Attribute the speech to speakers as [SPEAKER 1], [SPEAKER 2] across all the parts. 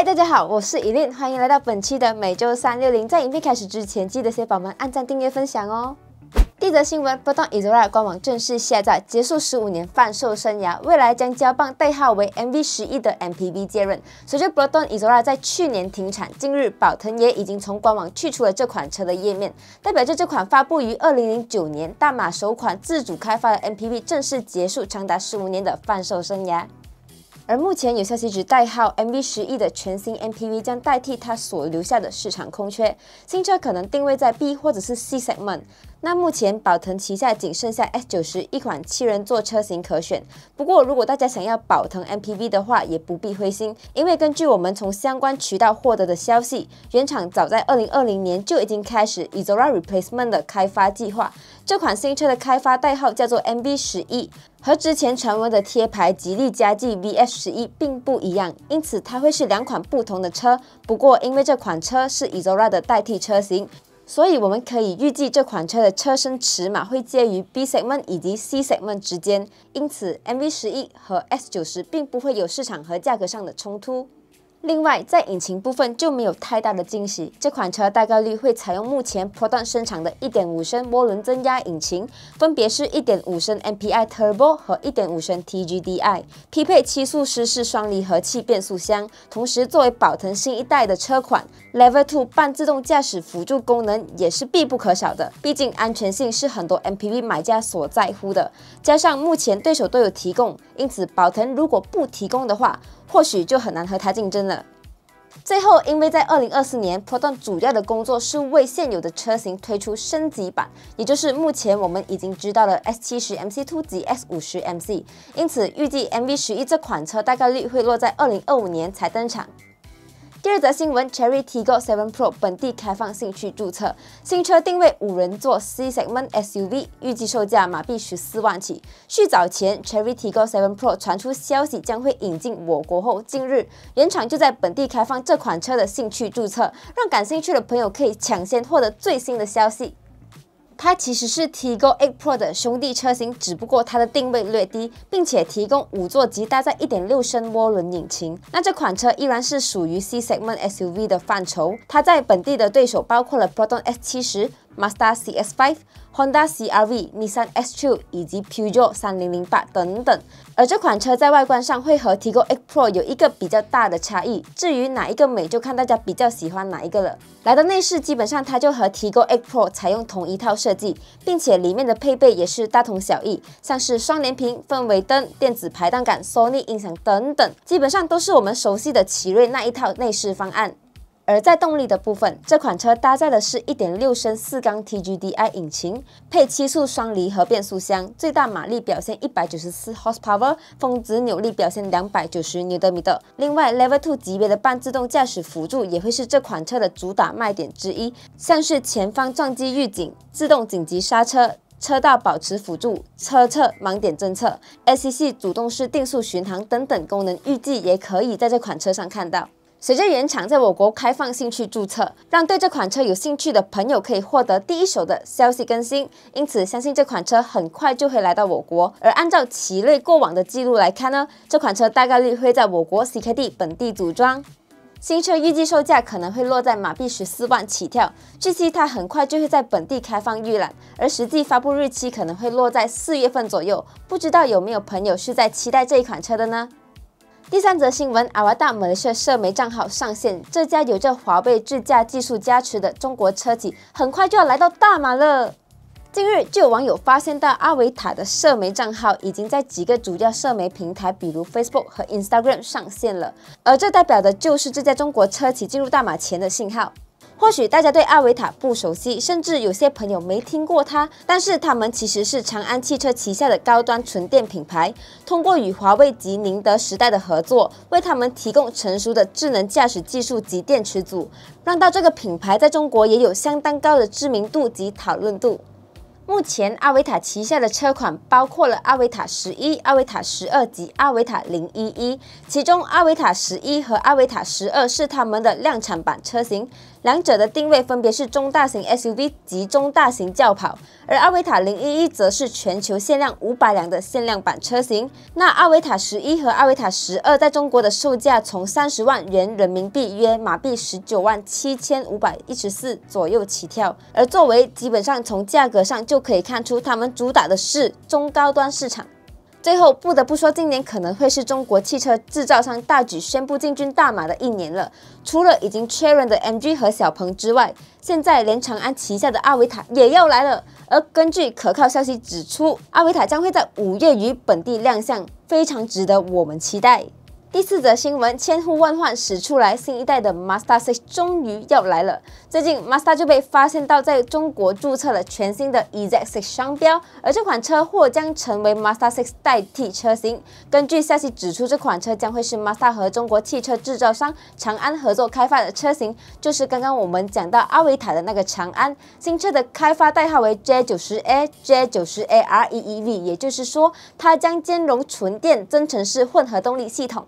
[SPEAKER 1] 嗨，大家好，我是 i 琳，欢迎来到本期的每周三六零。在影片开始之前，记得先帮我们按赞、订阅、分享哦。第一则新闻，Bridon Isola 官网正式下架，结束十五年贩售生涯，未来将交棒代号为 m v 十一的 MPV 接任。随着 Bridon Isola 在去年停产，近日宝腾也已经从官网去除了这款车的页面，代表着这款发布于二零零九年大马首款自主开发的 MPV 正式结束长达十五年的贩售生涯。而目前有消息指代号 MV11 的全新 MPV 将代替它所留下的市场空缺，新车可能定位在 B 或者是 C segment，那目前宝腾旗下仅剩下 S 九十一款七人座车型可选。不过，如果大家想要宝腾 MPV 的话，也不必灰心，因为根据我们从相关渠道获得的消息，原厂早在二零二零年就已经开始 Isola Replacement 的开发计划。这款新车的开发代号叫做 MV 十一，和之前传闻的贴牌吉利嘉际 VS 十一并不一样，因此它会是两款不同的车。不过，因为这款车是 Isola 的代替车型。所以我们可以预计这款车的车身尺码会介于 B segment 以及 C segment 之间，因此 M V 十一和 S 九十并不会有市场和价格上的冲突。另外，在引擎部分就没有太大的惊喜，这款车大概率会采用目前保腾生产的一点五升涡轮增压引擎，分别是一点五升 MPI Turbo 和一点五升 TGD I，匹配七速湿式双离合器变速箱。同时，作为宝腾新一代的车款，Level Two 半自动驾驶辅助功能也是必不可少的，毕竟安全性是很多 MPV 买家所在乎的。加上目前对手都有提供，因此宝腾如果不提供的话，或许就很难和它竞争了。最后，因为在二零二四年 p o l t a r 主要的工作是为现有的车型推出升级版，也就是目前我们已经知道的 S 七十 MC 突及 S 五十 MC，因此预计 MV 十一这款车大概率会落在二零二五年才登场。第二则新闻，Chery r Tiggo Seven Pro 本地开放兴趣注册，新车定位五人座 C-segment SUV，预计售价马币十四万起。续早前，Chery r Tiggo Seven Pro 传出消息将会引进我国后，近日原厂就在本地开放这款车的兴趣注册，让感兴趣的朋友可以抢先获得最新的消息。它其实是提供 g A Pro 的兄弟车型，只不过它的定位略低，并且提供五座及搭载1.6升涡轮引擎。那这款车依然是属于 C-segment SUV 的范畴。它在本地的对手包括了 Proton S 七十。马自达 c s 5 Honda CR-V、Nissan S2 以及 p u e o 3008等等，而这款车在外观上会和 Tiggo X Pro 有一个比较大的差异。至于哪一个美，就看大家比较喜欢哪一个了。来到内饰，基本上它就和 Tiggo X Pro 采用同一套设计，并且里面的配备也是大同小异，像是双联屏、氛围灯、电子排档杆、Sony 音响等等，基本上都是我们熟悉的奇瑞那一套内饰方案。而在动力的部分，这款车搭载的是一点六升四缸 T G D I 引擎，配七速双离合变速箱，最大马力表现一百九十四 horsepower，峰值扭力表现两百九十牛·米的。另外，Level Two 级别的半自动驾驶辅助也会是这款车的主打卖点之一，像是前方撞击预警、自动紧急刹车、车道保持辅助、车侧盲点侦测、ACC 主动式定速巡航等等功能，预计也可以在这款车上看到。随着原厂在我国开放兴趣注册，让对这款车有兴趣的朋友可以获得第一手的消息更新，因此相信这款车很快就会来到我国。而按照奇瑞过往的记录来看呢，这款车大概率会在我国 CKD 本地组装。新车预计售价可能会落在马币十四万起跳。据悉，它很快就会在本地开放预览，而实际发布日期可能会落在四月份左右。不知道有没有朋友是在期待这一款车的呢？第三则新闻，阿维塔马来西亚社媒账号上线。这家有着华为智驾技术加持的中国车企，很快就要来到大马了。近日，就有网友发现到阿维塔的社媒账号已经在几个主要社媒平台，比如 Facebook 和 Instagram 上线了，而这代表的就是这家中国车企进入大马前的信号。或许大家对阿维塔不熟悉，甚至有些朋友没听过它。但是他们其实是长安汽车旗下的高端纯电品牌，通过与华为及宁德时代的合作，为他们提供成熟的智能驾驶技术及电池组，让到这个品牌在中国也有相当高的知名度及讨论度。目前阿维塔旗下的车款包括了阿维塔十一、阿维塔十二及阿维塔零一一，其中阿维塔十一和阿维塔十二是他们的量产版车型。两者的定位分别是中大型 SUV 及中大型轿跑，而阿维塔零一一则是全球限量五百辆的限量版车型。那阿维塔十一和阿维塔十二在中国的售价从三十万元人民币约马币十九万七千五百一十四左右起跳，而作为基本上从价格上就可以看出，他们主打的是中高端市场。最后不得不说，今年可能会是中国汽车制造商大举宣布进军大马的一年了。除了已经确认的 MG 和小鹏之外，现在连长安旗下的阿维塔也要来了。而根据可靠消息指出，阿维塔将会在五月于本地亮相，非常值得我们期待。第四则新闻，千呼万唤始出来，新一代的 Mazda6 终于要来了。最近 Mazda 就被发现到在中国注册了全新的 eZ6 商标，而这款车或将成为 Mazda6 代替车型。根据消息指出，这款车将会是 Mazda 和中国汽车制造商长安合作开发的车型，就是刚刚我们讲到阿维塔的那个长安。新车的开发代号为 J90A J90AREEV，也就是说，它将兼容纯电、增程式混合动力系统。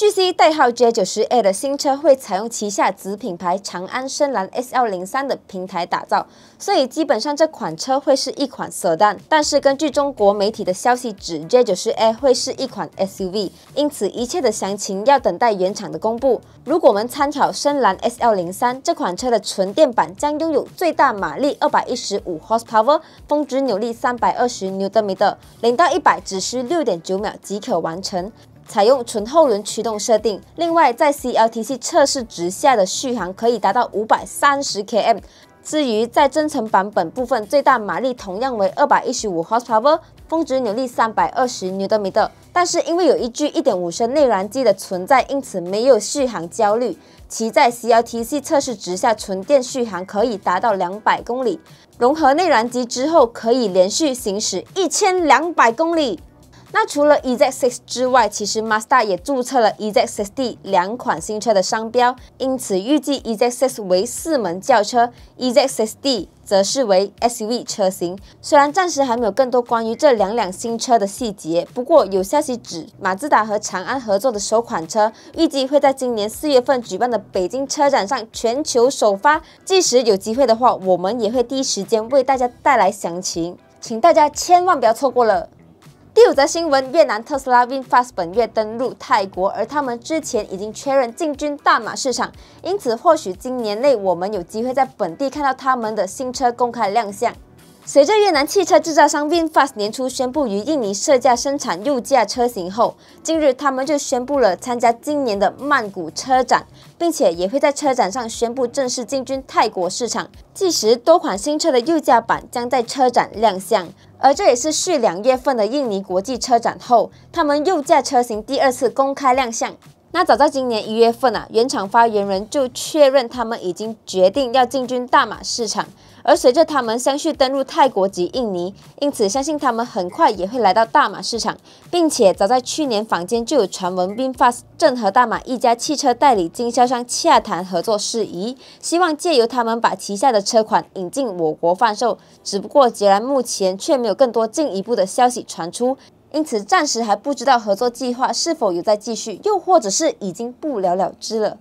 [SPEAKER 1] 据悉，代号 j 9 0 A 的新车会采用旗下子品牌长安深蓝 SL03 的平台打造，所以基本上这款车会是一款“蛇蛋。但是根据中国媒体的消息，指 j 9 0 A 会是一款 SUV，因此一切的详情要等待原厂的公布。如果我们参考深蓝 SL03 这款车的纯电版，将拥有最大马力215 horsepower，峰值扭力320牛顿米的，零到一百只需6.9秒即可完成。采用纯后轮驱动设定，另外在 CLTC 测试值下的续航可以达到五百三十 km。至于在增程版本部分，最大马力同样为二百一十五 horsepower，峰值扭力三百二十牛米但是因为有一具一点五升内燃机的存在，因此没有续航焦虑。其在 CLTC 测试值下，纯电续航可以达到两百公里，融合内燃机之后可以连续行驶一千两百公里。那除了 e z 6 x 之外，其实 Mazda 也注册了 e z s d 两款新车的商标，因此预计 e z s 为四门轿车，e z s d 则是为 S U V 车型。虽然暂时还没有更多关于这两辆新车的细节，不过有消息指，马自达和长安合作的首款车，预计会在今年四月份举办的北京车展上全球首发。即使有机会的话，我们也会第一时间为大家带来详情，请大家千万不要错过了。第五则新闻：越南特斯拉 Vinfast 本月登陆泰国，而他们之前已经确认进军大马市场，因此或许今年内我们有机会在本地看到他们的新车公开亮相。随着越南汽车制造商 Vinfast 年初宣布于印尼设价生产入价车型后，近日他们就宣布了参加今年的曼谷车展，并且也会在车展上宣布正式进军泰国市场。届时，多款新车的入价版将在车展亮相。而这也是续两月份的印尼国际车展后，他们又驾车型第二次公开亮相。那早在今年一月份啊，原厂发言人就确认他们已经决定要进军大马市场，而随着他们相继登陆泰国及印尼，因此相信他们很快也会来到大马市场，并且早在去年坊间就有传闻 a s t 正和大马一家汽车代理经销商洽谈合作事宜，希望借由他们把旗下的车款引进我国贩售，只不过截然目前却没有更多进一步的消息传出。因此，暂时还不知道合作计划是否有在继续，又或者是已经不了了之了。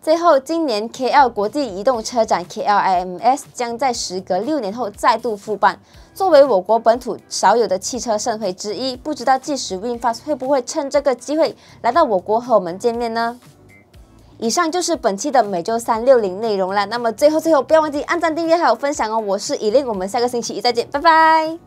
[SPEAKER 1] 最后，今年 KL 国际移动车展 KLIMS 将在时隔六年后再度复办，作为我国本土少有的汽车盛会之一，不知道即时 WinFast 会不会趁这个机会来到我国和我们见面呢？以上就是本期的每周三六零内容了。那么最后，最后不要忘记按赞、订阅还有分享哦！我是以令，我们下个星期一再见，拜拜。